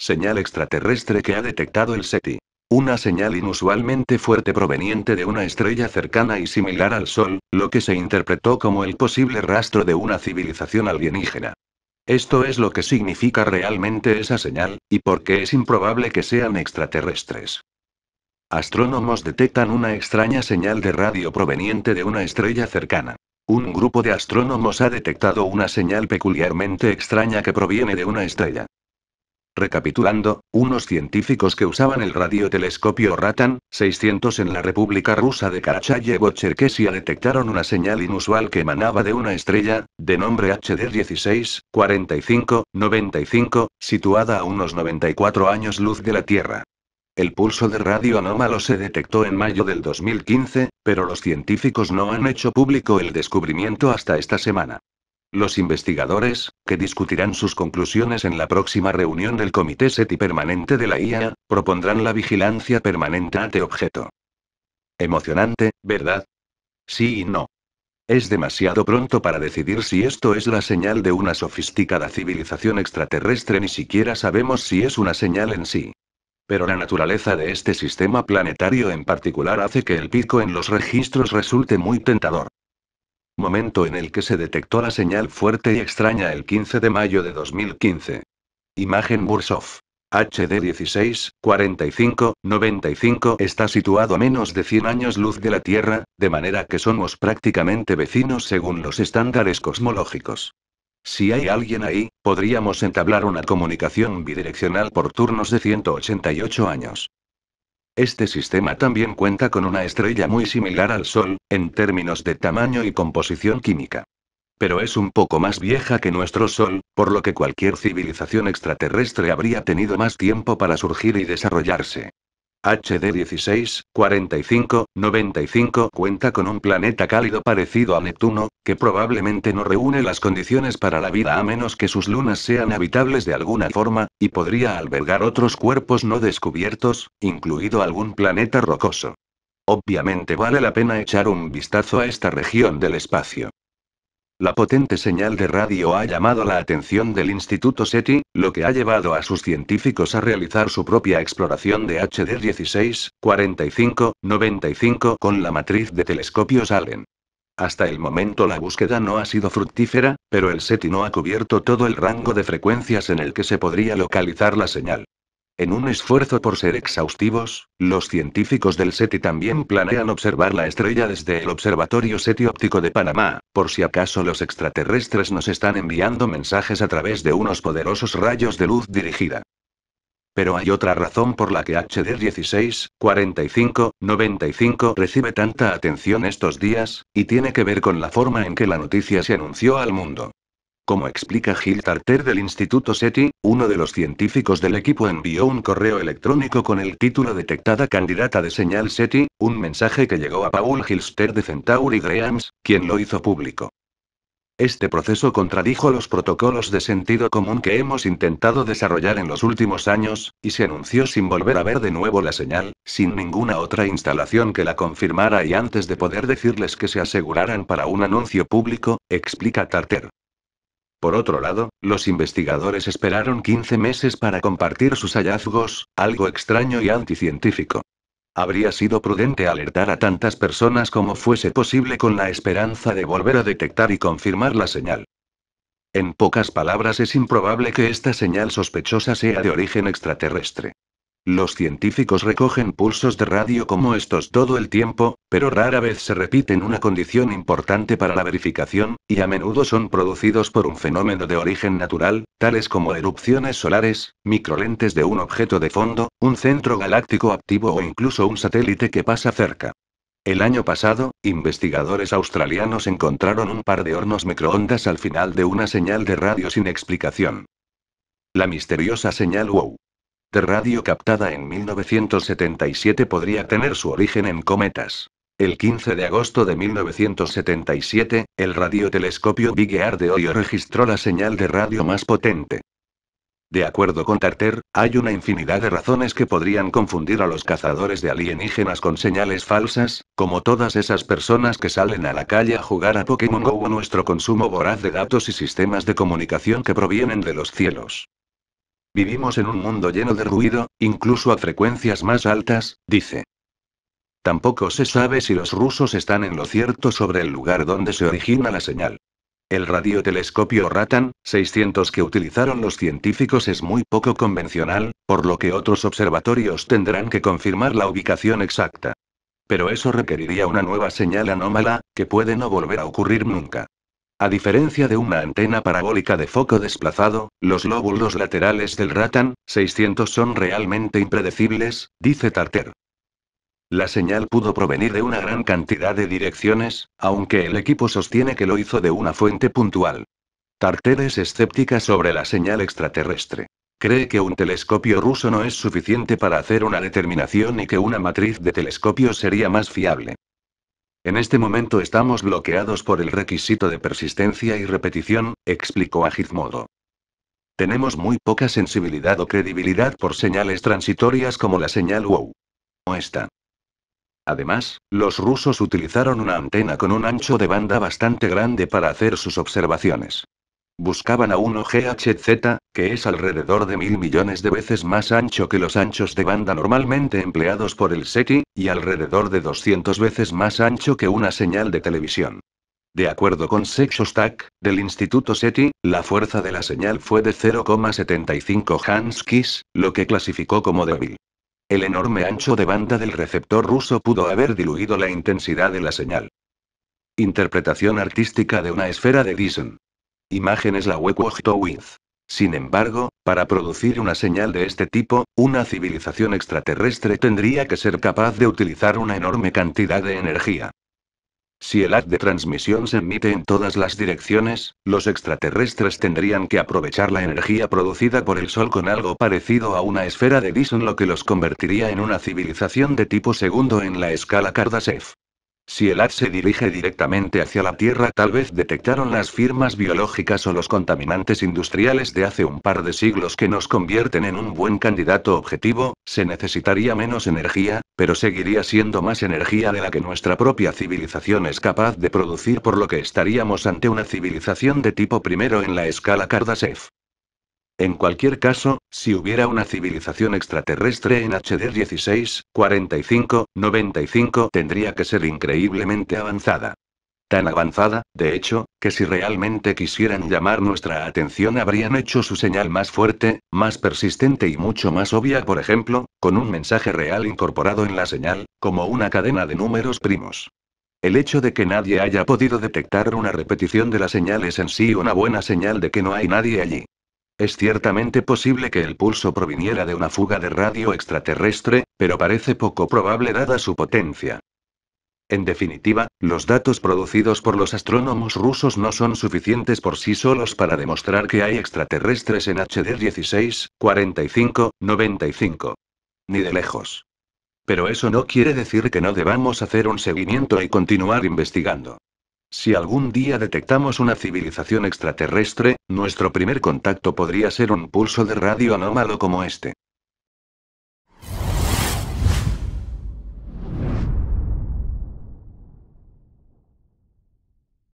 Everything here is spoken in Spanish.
señal extraterrestre que ha detectado el SETI. Una señal inusualmente fuerte proveniente de una estrella cercana y similar al Sol, lo que se interpretó como el posible rastro de una civilización alienígena. Esto es lo que significa realmente esa señal, y por qué es improbable que sean extraterrestres. Astrónomos detectan una extraña señal de radio proveniente de una estrella cercana. Un grupo de astrónomos ha detectado una señal peculiarmente extraña que proviene de una estrella. Recapitulando, unos científicos que usaban el radiotelescopio Ratan, 600 en la República Rusa de Karachayevo-Cherkesia detectaron una señal inusual que emanaba de una estrella, de nombre HD 16, 45, 95, situada a unos 94 años luz de la Tierra. El pulso de radio anómalo se detectó en mayo del 2015, pero los científicos no han hecho público el descubrimiento hasta esta semana. Los investigadores, que discutirán sus conclusiones en la próxima reunión del Comité SETI Permanente de la IA, propondrán la vigilancia permanente ante objeto. Emocionante, ¿verdad? Sí y no. Es demasiado pronto para decidir si esto es la señal de una sofisticada civilización extraterrestre, ni siquiera sabemos si es una señal en sí. Pero la naturaleza de este sistema planetario en particular hace que el pico en los registros resulte muy tentador momento en el que se detectó la señal fuerte y extraña el 15 de mayo de 2015. Imagen Bursoff. HD 16, 45, 95 está situado a menos de 100 años luz de la Tierra, de manera que somos prácticamente vecinos según los estándares cosmológicos. Si hay alguien ahí, podríamos entablar una comunicación bidireccional por turnos de 188 años. Este sistema también cuenta con una estrella muy similar al Sol, en términos de tamaño y composición química. Pero es un poco más vieja que nuestro Sol, por lo que cualquier civilización extraterrestre habría tenido más tiempo para surgir y desarrollarse. HD 16, 45, 95 cuenta con un planeta cálido parecido a Neptuno, que probablemente no reúne las condiciones para la vida a menos que sus lunas sean habitables de alguna forma, y podría albergar otros cuerpos no descubiertos, incluido algún planeta rocoso. Obviamente vale la pena echar un vistazo a esta región del espacio. La potente señal de radio ha llamado la atención del Instituto SETI, lo que ha llevado a sus científicos a realizar su propia exploración de HD 16, 45, 95 con la matriz de telescopios Allen. Hasta el momento la búsqueda no ha sido fructífera, pero el SETI no ha cubierto todo el rango de frecuencias en el que se podría localizar la señal. En un esfuerzo por ser exhaustivos, los científicos del SETI también planean observar la estrella desde el Observatorio SETI Óptico de Panamá, por si acaso los extraterrestres nos están enviando mensajes a través de unos poderosos rayos de luz dirigida. Pero hay otra razón por la que HD 16, 45, 95 recibe tanta atención estos días, y tiene que ver con la forma en que la noticia se anunció al mundo. Como explica Gil Tarter del Instituto SETI, uno de los científicos del equipo envió un correo electrónico con el título Detectada candidata de señal SETI, un mensaje que llegó a Paul Gilster de Centauri Grahams, quien lo hizo público. Este proceso contradijo los protocolos de sentido común que hemos intentado desarrollar en los últimos años, y se anunció sin volver a ver de nuevo la señal, sin ninguna otra instalación que la confirmara y antes de poder decirles que se aseguraran para un anuncio público, explica Tarter. Por otro lado, los investigadores esperaron 15 meses para compartir sus hallazgos, algo extraño y anticientífico. Habría sido prudente alertar a tantas personas como fuese posible con la esperanza de volver a detectar y confirmar la señal. En pocas palabras, es improbable que esta señal sospechosa sea de origen extraterrestre. Los científicos recogen pulsos de radio como estos todo el tiempo, pero rara vez se repiten una condición importante para la verificación, y a menudo son producidos por un fenómeno de origen natural, tales como erupciones solares, microlentes de un objeto de fondo, un centro galáctico activo o incluso un satélite que pasa cerca. El año pasado, investigadores australianos encontraron un par de hornos microondas al final de una señal de radio sin explicación. La misteriosa señal WOW de radio captada en 1977 podría tener su origen en cometas. El 15 de agosto de 1977, el radiotelescopio Big Ear de Hoyo registró la señal de radio más potente. De acuerdo con Tarter, hay una infinidad de razones que podrían confundir a los cazadores de alienígenas con señales falsas, como todas esas personas que salen a la calle a jugar a Pokémon Go o nuestro consumo voraz de datos y sistemas de comunicación que provienen de los cielos. Vivimos en un mundo lleno de ruido, incluso a frecuencias más altas, dice. Tampoco se sabe si los rusos están en lo cierto sobre el lugar donde se origina la señal. El radiotelescopio Ratan, 600 que utilizaron los científicos es muy poco convencional, por lo que otros observatorios tendrán que confirmar la ubicación exacta. Pero eso requeriría una nueva señal anómala, que puede no volver a ocurrir nunca. A diferencia de una antena parabólica de foco desplazado, los lóbulos laterales del Ratan 600 son realmente impredecibles, dice Tarter. La señal pudo provenir de una gran cantidad de direcciones, aunque el equipo sostiene que lo hizo de una fuente puntual. Tarter es escéptica sobre la señal extraterrestre. Cree que un telescopio ruso no es suficiente para hacer una determinación y que una matriz de telescopios sería más fiable. En este momento estamos bloqueados por el requisito de persistencia y repetición, explicó Agizmodo. Tenemos muy poca sensibilidad o credibilidad por señales transitorias como la señal WOW. O esta. Además, los rusos utilizaron una antena con un ancho de banda bastante grande para hacer sus observaciones buscaban a un GHz que es alrededor de mil millones de veces más ancho que los anchos de banda normalmente empleados por el SETI, y alrededor de 200 veces más ancho que una señal de televisión. De acuerdo con Stack del Instituto SETI, la fuerza de la señal fue de 0,75 Hanskis, lo que clasificó como débil. El enorme ancho de banda del receptor ruso pudo haber diluido la intensidad de la señal. Interpretación artística de una esfera de Dyson. Imágenes la web Sin embargo, para producir una señal de este tipo, una civilización extraterrestre tendría que ser capaz de utilizar una enorme cantidad de energía. Si el haz de transmisión se emite en todas las direcciones, los extraterrestres tendrían que aprovechar la energía producida por el Sol con algo parecido a una esfera de Dyson, lo que los convertiría en una civilización de tipo segundo en la escala Kardashev. Si el haz se dirige directamente hacia la Tierra, tal vez detectaron las firmas biológicas o los contaminantes industriales de hace un par de siglos que nos convierten en un buen candidato objetivo, se necesitaría menos energía, pero seguiría siendo más energía de la que nuestra propia civilización es capaz de producir, por lo que estaríamos ante una civilización de tipo primero en la escala Kardashev. En cualquier caso, si hubiera una civilización extraterrestre en HD 16, 45, 95 tendría que ser increíblemente avanzada. Tan avanzada, de hecho, que si realmente quisieran llamar nuestra atención habrían hecho su señal más fuerte, más persistente y mucho más obvia, por ejemplo, con un mensaje real incorporado en la señal, como una cadena de números primos. El hecho de que nadie haya podido detectar una repetición de la señal es en sí una buena señal de que no hay nadie allí. Es ciertamente posible que el pulso proviniera de una fuga de radio extraterrestre, pero parece poco probable dada su potencia. En definitiva, los datos producidos por los astrónomos rusos no son suficientes por sí solos para demostrar que hay extraterrestres en HD 16, 45, 95. Ni de lejos. Pero eso no quiere decir que no debamos hacer un seguimiento y continuar investigando. Si algún día detectamos una civilización extraterrestre, nuestro primer contacto podría ser un pulso de radio anómalo como este.